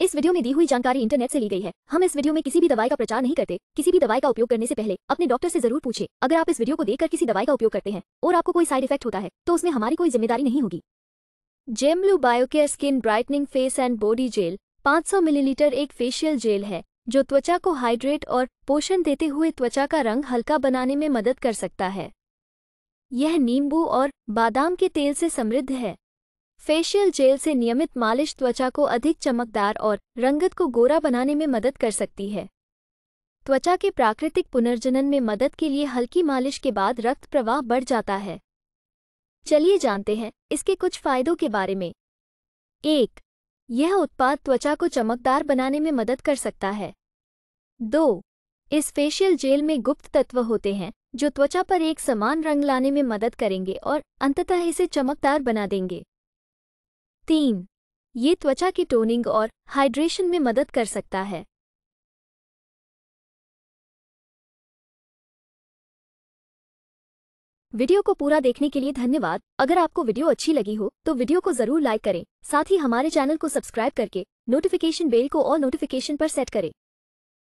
इस वीडियो में दी हुई जानकारी इंटरनेट से ली गई है हम इस वीडियो में किसी भी दवाई का प्रचार नहीं करते किसी भी दवाई का उपयोग करने से पहले अपने डॉक्टर से जरूर पूछे अगर आप इस वीडियो को देखकर किसी दवाई का उपयोग करते हैं और आपको कोई साइड इफेक्ट होता है तो उसमें हमारी कोई जिम्मेदारी नहीं होगी जेमलू Biocare skin brightening face and body gel पांच मिलीलीटर एक फेशियल जेल है जो त्वचा को हाइड्रेट और पोषण देते हुए त्वचा का रंग हल्का बनाने में मदद कर सकता है यह नींबू और बादाम के तेल से समृद्ध है फेशियल जेल से नियमित मालिश त्वचा को अधिक चमकदार और रंगत को गोरा बनाने में मदद कर सकती है त्वचा के प्राकृतिक पुनर्जनन में मदद के लिए हल्की मालिश के बाद रक्त प्रवाह बढ़ जाता है चलिए जानते हैं इसके कुछ फायदों के बारे में एक यह उत्पाद त्वचा को चमकदार बनाने में मदद कर सकता है दो इस फेशियल जेल में गुप्त तत्व होते हैं जो त्वचा पर एक समान रंग लाने में मदद करेंगे और अंततः इसे चमकदार बना देंगे तीन ये त्वचा की टोनिंग और हाइड्रेशन में मदद कर सकता है वीडियो को पूरा देखने के लिए धन्यवाद अगर आपको वीडियो अच्छी लगी हो तो वीडियो को जरूर लाइक करें साथ ही हमारे चैनल को सब्सक्राइब करके नोटिफिकेशन बेल को और नोटिफिकेशन पर सेट करें